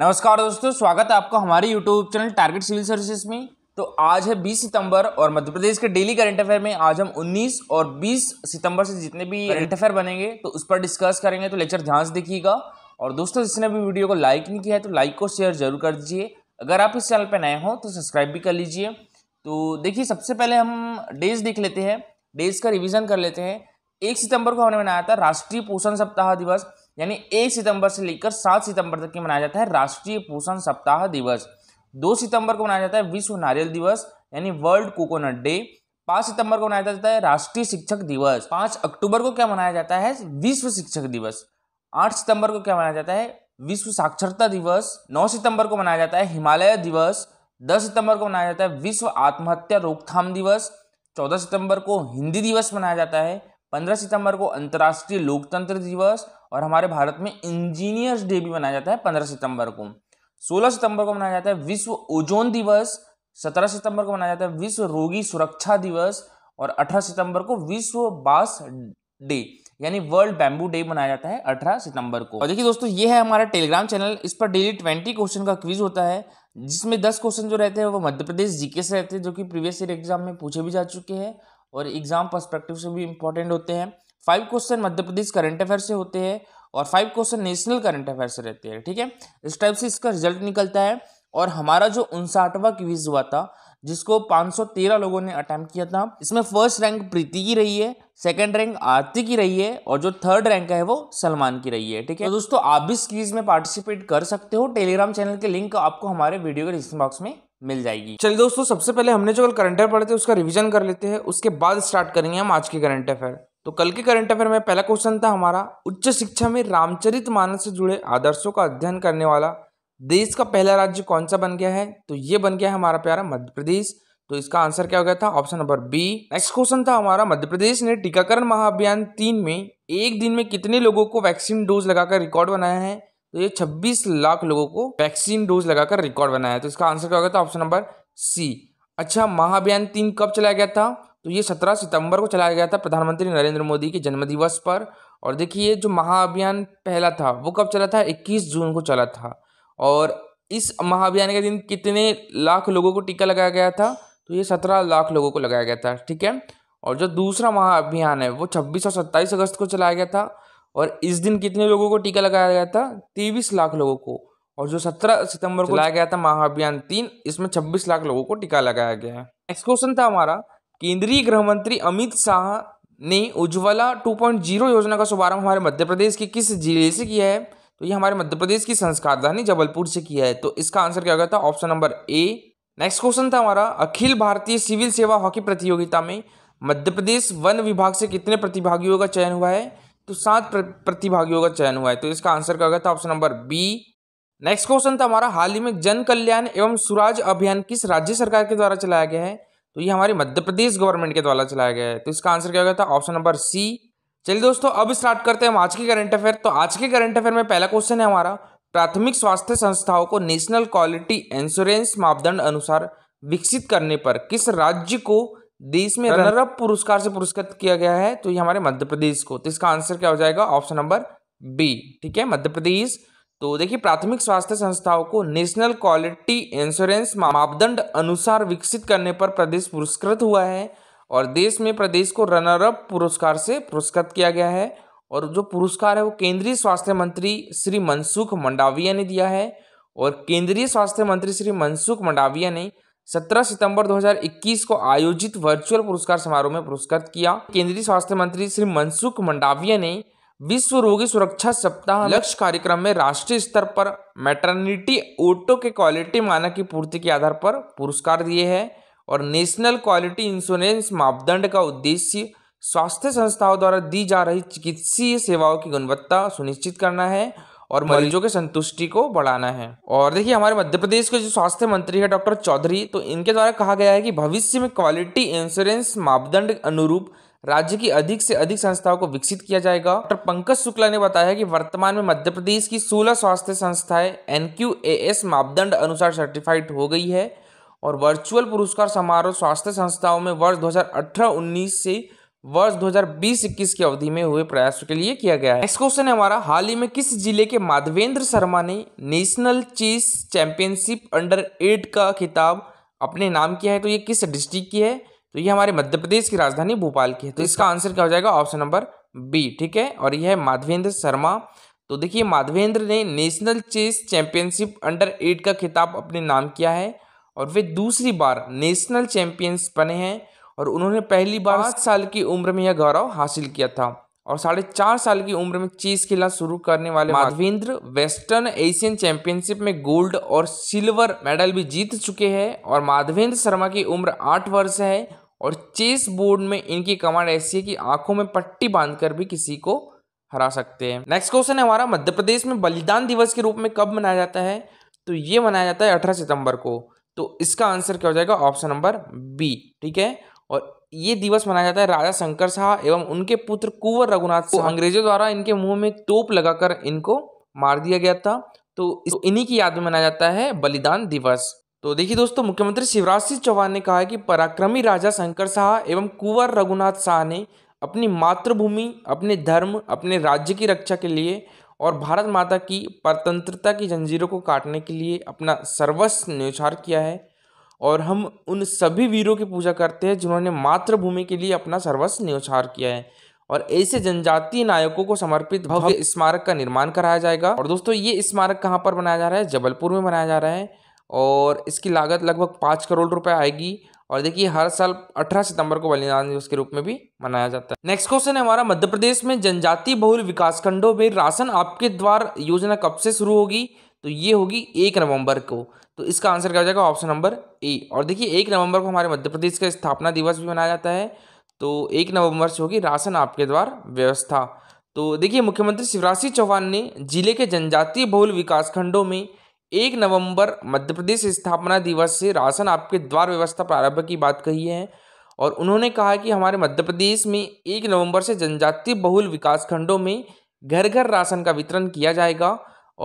नमस्कार दोस्तों स्वागत है आपका हमारे YouTube channel Target Civil Services में तो आज है 20 सितंबर और मध्य प्रदेश के डेली करंट अफेयर में आज हम 19 और 20 सितंबर से जितने भी करंट अफेयर बनेंगे तो उस पर डिस्कस करेंगे तो लेक्चर ध्यान से देखिएगा और दोस्तों जिसने भी वीडियो को लाइक नहीं किया है तो लाइक और शेयर जरूर कर दीजिए अगर आप इस चैनल पर नए हों तो सब्सक्राइब भी कर लीजिए तो देखिए सबसे पहले हम डेज देख लेते हैं डेज का रिविज़न कर लेते हैं एक सितंबर को हमने मनाया था राष्ट्रीय पोषण सप्ताह दिवस यानी एक सितंबर से लेकर सात सितंबर तक के मनाया जाता है राष्ट्रीय पोषण सप्ताह दिवस दो सितंबर को मनाया जाता है विश्व नारियल दिवस यानी वर्ल्ड कोकोनट डे पाँच सितंबर को मनाया जाता है राष्ट्रीय शिक्षक दिवस पाँच अक्टूबर को क्या मनाया जाता है विश्व शिक्षक दिवस आठ सितंबर को क्या मनाया जाता है विश्व साक्षरता दिवस नौ सितंबर को मनाया जाता है हिमालय दिवस दस सितंबर को मनाया जाता है विश्व आत्महत्या रोकथाम दिवस चौदह सितंबर को हिंदी दिवस मनाया जाता है पंद्रह सितंबर को अंतर्राष्ट्रीय लोकतंत्र दिवस और हमारे भारत में इंजीनियर्स डे भी मनाया जाता है पंद्रह सितंबर को सोलह सितंबर को मनाया जाता है विश्व ओजोन दिवस सत्रह सितंबर को मनाया जाता है विश्व रोगी सुरक्षा दिवस और अठारह सितंबर को विश्व बांस डे यानी वर्ल्ड बैम्बू डे मनाया जाता है 18 सितंबर को और देखिए दोस्तों ये है हमारा टेलीग्राम चैनल इस पर डेली ट्वेंटी क्वेश्चन का क्विज होता है जिसमें दस क्वेश्चन जो रहते हैं वो मध्य प्रदेश जीके से रहते हैं जो कि प्रीवियस ईयर एग्जाम में पूछे भी जा चुके हैं और एग्जाम पर्सपेक्टिव से भी इंपॉर्टेंट होते हैं five question Madhya Pradesh current affair से होते हैं और five question national current affair से रहते हैं ठीक है इस टाइप से इसका रिजल्ट निकलता है और हमारा जो उनसाठवा क्विज हुआ था जिसको 513 लोगों ने अटैम्प्ट किया था इसमें फर्स्ट रैंक प्रीति की रही है सेकंड रैंक आरती की रही है और जो थर्ड रैंक है वो सलमान की रही है ठीक है तो दोस्तों आप भी इस क्विज में पार्टिसिपेट कर सकते हो टेलीग्राम चैनल के लिंक आपको हमारे वीडियो के डिस्क्रिप्शन बॉक्स में मिल जाएगी चलिए दोस्तों सबसे पहले हमने जो कल करंट अफेयर पढ़े थे उसका रिविजन कर लेते हैं उसके बाद स्टार्ट करेंगे हम आज के करंट अफेयर तो कल के करंट अफेयर में पहला क्वेश्चन था हमारा उच्च शिक्षा में रामचरित मानस से जुड़े आदर्शों का अध्ययन करने वाला देश का पहला राज्य कौन सा बन गया है तो ये बन गया है हमारा प्यारा मध्य प्रदेश तो इसका आंसर क्या हो गया था option number B next question था हमारा मध्य प्रदेश ने टीकाकरण महाअभियान तीन में एक दिन में कितने लोगों को वैक्सीन डोज लगाकर रिकॉर्ड बनाया है तो ये 26 लाख लोगों को वैक्सीन डोज लगाकर रिकॉर्ड बनाया है तो इसका आंसर क्या हो गया था ऑप्शन नंबर सी अच्छा महाअभियान तीन कब चलाया गया था तो ये सत्रह सितंबर को चलाया गया था प्रधानमंत्री नरेंद्र मोदी के जन्मदिवस पर और देखिए जो महाअभियान पहला था वो कब चला था इक्कीस जून को चला था और इस महाअभियान के दिन कितने लाख लोगों को टीका लगाया गया था तो ये सत्रह लाख लोगों को लगाया गया था ठीक है और जो दूसरा महाअभियान है वो छब्बीस और सत्ताईस अगस्त को चलाया गया था और इस दिन कितने लोगों को टीका लगाया गया था तेईस लाख लोगों को और जो सत्रह सितंबर को लाया गया था महाअभियान तीन इसमें छब्बीस लाख लोगों को टीका लगाया गया है नेक्स्ट क्वेश्चन था हमारा केंद्रीय गृह मंत्री अमित शाह ने उज्ज्वला 2.0 योजना का शुभारंभ हमारे मध्य प्रदेश के किस जिले से किया है तो ये हमारे मध्य प्रदेश की संस्कार धानी जबलपुर से किया है तो इसका आंसर क्या होगा था option number A next question था हमारा अखिल भारतीय सिविल सेवा हॉकी प्रतियोगिता में मध्य प्रदेश वन विभाग से कितने प्रतिभागियों का चयन हुआ है तो सात प्रतिभागियों का चयन हुआ है तो इसका आंसर क्या होगा था option number B next question था हमारा हाल ही में जन कल्याण एवं सुराज अभियान किस राज्य सरकार के द्वारा चलाया गया है तो ये हमारी मध्य प्रदेश गवर्नमेंट के द्वारा चलाया गया है तो इसका आंसर क्या हो था ऑप्शन नंबर सी चलिए दोस्तों अब स्टार्ट करते हैं हम आज के करंट अफेयर तो आज के करंट अफेयर में पहला क्वेश्चन है हमारा प्राथमिक स्वास्थ्य संस्थाओं को नेशनल क्वालिटी इंश्योरेंस मापदंड अनुसार विकसित करने पर किस राज्य को देश में रनरअप पुरस्कार से पुरस्कृत किया गया है तो ये हमारे मध्य प्रदेश को तो इसका आंसर क्या हो जाएगा ऑप्शन नंबर बी ठीक है मध्य प्रदेश तो देखिए प्राथमिक स्वास्थ्य संस्थाओं को नेशनल क्वालिटी इंश्योरेंस मापदंड अनुसार विकसित करने पर प्रदेश पुरस्कृत हुआ है और देश में प्रदेश को रनर अप पुरस्कार से पुरस्कृत किया गया है और जो पुरस्कार है वो केंद्रीय स्वास्थ्य मंत्री श्री मनसुख मंडाविया ने दिया है और केंद्रीय स्वास्थ्य मंत्री श्री मनसुख मंडाविया ने 17 सितंबर 2021 को आयोजित वर्चुअल पुरस्कार समारोह में पुरस्कृत किया केंद्रीय स्वास्थ्य मंत्री श्री मनसुख मंडाविया ने विश्व रोगी सुरक्षा सप्ताह लक्ष्य कार्यक्रम में राष्ट्रीय स्तर पर मैटर्निटी ओटो के क्वालिटी मानक की पूर्ति के आधार पर पुरस्कार दिए हैं और नेशनल क्वालिटी इंश्योरेंस मापदंड का उद्देश्य स्वास्थ्य संस्थाओं द्वारा दी जा रही चिकित्सीय सेवाओं की गुणवत्ता सुनिश्चित करना है और मरीजों के संतुष्टि को बढ़ाना है और देखिए हमारे मध्य प्रदेश के जो स्वास्थ्य मंत्री है डॉक्टर चौधरी तो इनके द्वारा कहा गया है कि भविष्य में क्वालिटी इंश्योरेंस मापदंड अनुरूप राज्य की अधिक से अधिक संस्थाओं को विकसित किया जाएगा डॉक्टर पंकज शुक्ला ने बताया कि वर्तमान में मध्य प्रदेश की 16 स्वास्थ्य संस्थाएं एनक्यूएएस मापदंड अनुसार सर्टिफाइड हो गई है और वर्चुअल पुरस्कार समारोह स्वास्थ्य संस्थाओं में वर्ष 2018-19 से वर्ष 2020-21 की अवधि में हुए प्रयासों के लिए किया गया है नेक्स्ट क्वेश्चन है हमारा हाल ही में किस जिले के माधवेंद्र शर्मा ने national chess championship under eight का खिताब अपने नाम किया है तो ये किस डिस्ट्रिक्ट की है तो ये हमारे मध्य प्रदेश की राजधानी भोपाल की है तो इसका आंसर क्या हो जाएगा ऑप्शन नंबर बी ठीक है और यह है माधवेंद्र शर्मा तो देखिए माधवेंद्र ने national chess championship under eight का खिताब अपने नाम किया है और वे दूसरी बार नेशनल चैंपियंस बने हैं और उन्होंने पहली बार पाँच साल की उम्र में यह गौरव हासिल किया था और साढ़े चार साल की उम्र में चेस खेलना शुरू करने वाले माधवेंद्र वेस्टर्न एशियन चैंपियनशिप में गोल्ड और सिल्वर मेडल भी जीत चुके हैं और माधवेंद्र शर्मा की उम्र आठ वर्ष है और चेस बोर्ड में इनकी कमांड ऐसी है कि आंखों में पट्टी बांधकर भी किसी को हरा सकते हैं नेक्स्ट क्वेश्चन है हमारा मध्य प्रदेश में बलिदान दिवस के रूप में कब मनाया जाता है तो ये मनाया जाता है अठारह सितंबर को तो इसका आंसर क्या हो जाएगा ऑप्शन नंबर बी ठीक है और ये दिवस मनाया जाता है राजा शंकर शाह एवं उनके पुत्र कुंवर रघुनाथ को तो अंग्रेजों द्वारा इनके मुंह में तोप लगाकर इनको मार दिया गया था तो, तो इन्हीं की याद में मनाया जाता है बलिदान दिवस तो देखिए दोस्तों मुख्यमंत्री शिवराज सिंह चौहान ने कहा है कि पराक्रमी राजा शंकर शाह एवं कुंवर रघुनाथ शाह ने अपनी मातृभूमि अपने धर्म अपने राज्य की रक्षा के लिए और भारत माता की परतंत्रता की जंजीरों को काटने के लिए अपना सर्वस्व न्यौछार किया है और हम उन सभी वीरों की पूजा करते हैं जिन्होंने मातृभूमि के लिए अपना सर्वस्व न्यौछार किया है और ऐसे जनजातीय नायकों को समर्पित भव्य स्मारक का निर्माण कराया जाएगा और दोस्तों ये स्मारक कहाँ पर बनाया जा रहा है जबलपुर में बनाया जा रहा है और इसकी लागत लगभग पाँच करोड़ रुपए आएगी और देखिए हर साल 18 सितंबर को बलिदान दिवस के रूप में भी मनाया जाता है नेक्स्ट क्वेश्चन है हमारा मध्य प्रदेश में जनजातीय बहुल विकास खंडों में राशन आपके द्वार योजना कब से शुरू होगी तो ये होगी एक नवंबर को तो इसका आंसर क्या हो जाएगा ऑप्शन नंबर ए और देखिए एक नवंबर को हमारे मध्य प्रदेश का स्थापना दिवस भी मनाया जाता है तो एक नवंबर से होगी राशन आपके द्वार व्यवस्था तो देखिए मुख्यमंत्री शिवराज सिंह चौहान ने जिले के जनजातीय बहुल विकास खंडों में एक नवंबर मध्य प्रदेश स्थापना दिवस से राशन आपके द्वार व्यवस्था प्रारंभ की बात कही है और उन्होंने कहा कि हमारे मध्य प्रदेश में एक नवंबर से जनजातीय बहुल विकास खंडों में घर घर राशन का वितरण किया जाएगा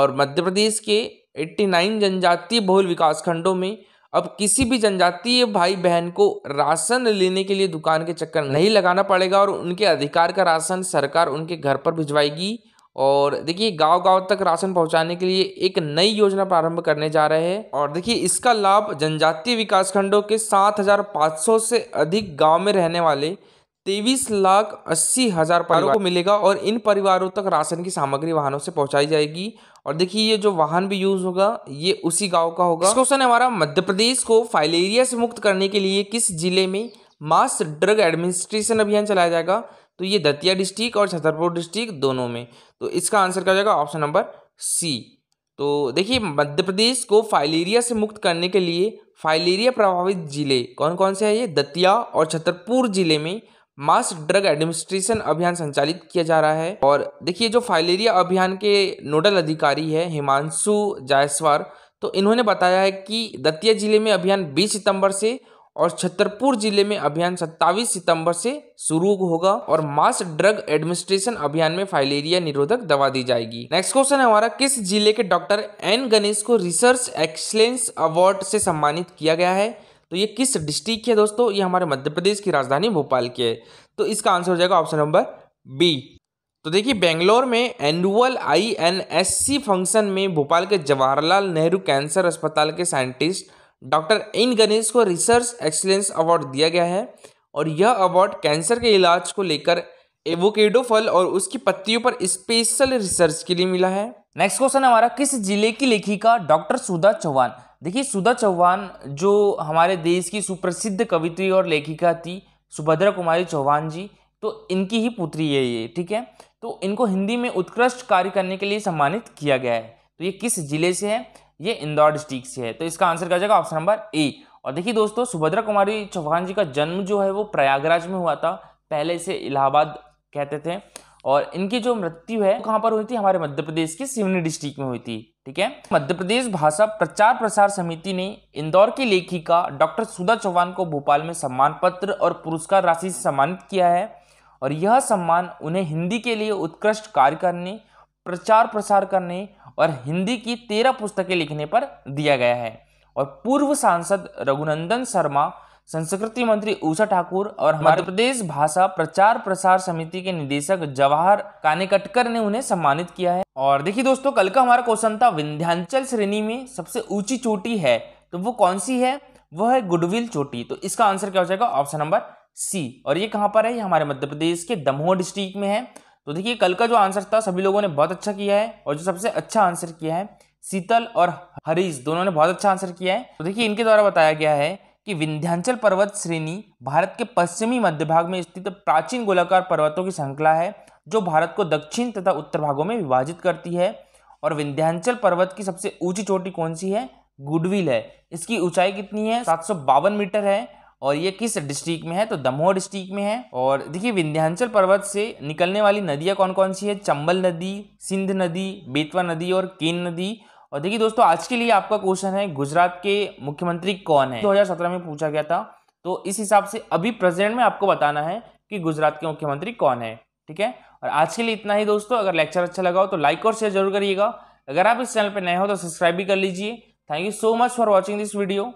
और मध्य प्रदेश के 89 जनजातीय बहुल विकास खंडों में अब किसी भी जनजातीय भाई बहन को राशन लेने के लिए दुकान के चक्कर नहीं लगाना पड़ेगा और उनके अधिकार का राशन सरकार उनके घर पर भिजवाएगी और देखिए गांव गांव तक राशन पहुंचाने के लिए एक नई योजना प्रारंभ करने जा रहे हैं और देखिए इसका लाभ जनजातीय विकास खंडों के 7,500 से अधिक गांव में रहने वाले तेईस लाख अस्सी हजार परिवारों को मिलेगा और इन परिवारों तक राशन की सामग्री वाहनों से पहुंचाई जाएगी और देखिए ये जो वाहन भी यूज होगा ये उसी गाँव का होगा क्वेश्चन हमारा मध्य प्रदेश को फाइलेरिया से मुक्त करने के लिए किस जिले में मास ड्रग एडमिनिस्ट्रेशन अभियान चलाया जाएगा तो ये दतिया डिस्ट्रिक्ट और छतरपुर डिस्ट्रिक्ट दोनों में तो इसका आंसर क्या हो जाएगा ऑप्शन नंबर सी तो देखिए मध्य प्रदेश को फाइलेरिया से मुक्त करने के लिए फाइलेरिया प्रभावित जिले कौन कौन से हैं ये दतिया और छतरपुर जिले में मास ड्रग एडमिनिस्ट्रेशन अभियान संचालित किया जा रहा है और देखिए जो फाइलेरिया अभियान के नोडल अधिकारी है हिमांशु जायसवार तो इन्होंने बताया है कि दतिया जिले में अभियान 20 सितंबर से और छतरपुर जिले में अभियान 27 सितंबर से शुरू होगा और मास ड्रग एडमिनिस्ट्रेशन अभियान में फाइलेरिया निरोधक दवा दी जाएगी नेक्स्ट क्वेश्चन है हमारा किस जिले के डॉक्टर एन गणेश को रिसर्च एक्सलेंस अवार्ड से सम्मानित किया गया है तो ये किस डिस्ट्रिक्ट की है दोस्तों ये हमारे मध्य प्रदेश की राजधानी भोपाल की है तो इसका आंसर हो जाएगा ऑप्शन नंबर बी तो देखिए बेंगलोर में एनुअल आई फंक्शन में भोपाल के जवाहरलाल नेहरू कैंसर अस्पताल के साइंटिस्ट डॉक्टर एन गणेश को रिसर्च एक्सलेंस अवार्ड दिया गया है और यह अवार्ड कैंसर के इलाज को लेकर एवोकेडो फल और उसकी पत्तियों पर स्पेशल रिसर्च के लिए मिला है नेक्स्ट क्वेश्चन हमारा किस जिले की लेखिका डॉक्टर सुधा चौहान देखिए सुधा चौहान जो हमारे देश की सुप्रसिद्ध कवित्री और लेखिका थी सुभद्रा कुमारी चौहान जी तो इनकी ही पुत्री है ये ठीक है तो इनको हिंदी में उत्कृष्ट कार्य करने के लिए सम्मानित किया गया है तो ये किस जिले से है ये इंदौर डिस्ट्रिक्ट से है तो इसका आंसर क्या जाएगा ऑप्शन नंबर ए और देखिए दोस्तों सुभद्रा कुमारी चौहान जी का जन्म जो है वो प्रयागराज में हुआ था पहले से इलाहाबाद कहते थे और इनकी जो मृत्यु है कहाँ पर हुई थी हमारे मध्य प्रदेश के सिवनी डिस्ट्रिक्ट में हुई थी ठीक है मध्य प्रदेश भाषा प्रचार प्रसार समिति ने इंदौर की लेखिका डॉक्टर सुधा चौहान को भोपाल में सम्मान पत्र और पुरस्कार राशि से सम्मानित किया है और यह सम्मान उन्हें हिंदी के लिए उत्कृष्ट कार्य करने प्रचार प्रसार करने और हिंदी की तेरह पुस्तकें लिखने पर दिया गया है और पूर्व सांसद रघुनंदन शर्मा संस्कृति मंत्री उषा ठाकुर और मध्य प्रदेश भाषा प्रचार प्रसार समिति के निदेशक जवाहर कानेकटकर ने उन्हें सम्मानित किया है और देखिए दोस्तों कल का हमारा क्वेश्चन था विंध्यांचल श्रेणी में सबसे ऊंची चोटी है तो वो कौन सी है वह है गुडविल चोटी तो इसका आंसर क्या हो जाएगा ऑप्शन नंबर सी और ये कहाँ पर है ये हमारे मध्य प्रदेश के दमोह डिस्ट्रिक्ट में है तो देखिए कल का जो आंसर था सभी लोगों ने बहुत अच्छा किया है और जो सबसे अच्छा आंसर किया है शीतल और हरीश दोनों ने बहुत अच्छा आंसर किया है तो देखिए इनके द्वारा बताया गया है कि विंध्यांचल पर्वत श्रेणी भारत के पश्चिमी मध्य भाग में स्थित प्राचीन गोलाकार पर्वतों की श्रृंखला है जो भारत को दक्षिण तथा उत्तर भागों में विभाजित करती है और विंध्यांचल पर्वत की सबसे ऊंची चोटी कौन सी है गुडविल है इसकी ऊंचाई कितनी है सात मीटर है और ये किस डिस्ट्रिक्ट में है तो दमोह डिस्ट्रिक्ट में है और देखिए विंध्याचल पर्वत से निकलने वाली नदियाँ कौन कौन सी है चंबल नदी सिंध नदी बेतवा नदी और केन नदी और देखिए दोस्तों आज के लिए आपका क्वेश्चन है गुजरात के मुख्यमंत्री कौन है 2017 में पूछा गया था तो इस हिसाब से अभी प्रेजेंट में आपको बताना है कि गुजरात के मुख्यमंत्री कौन है ठीक है और आज के लिए इतना ही दोस्तों अगर लेक्चर अच्छा लगा हो तो लाइक और शेयर जरूर करिएगा अगर आप इस चैनल पर नए हो तो सब्सक्राइब भी कर लीजिए thank you so much for watching this video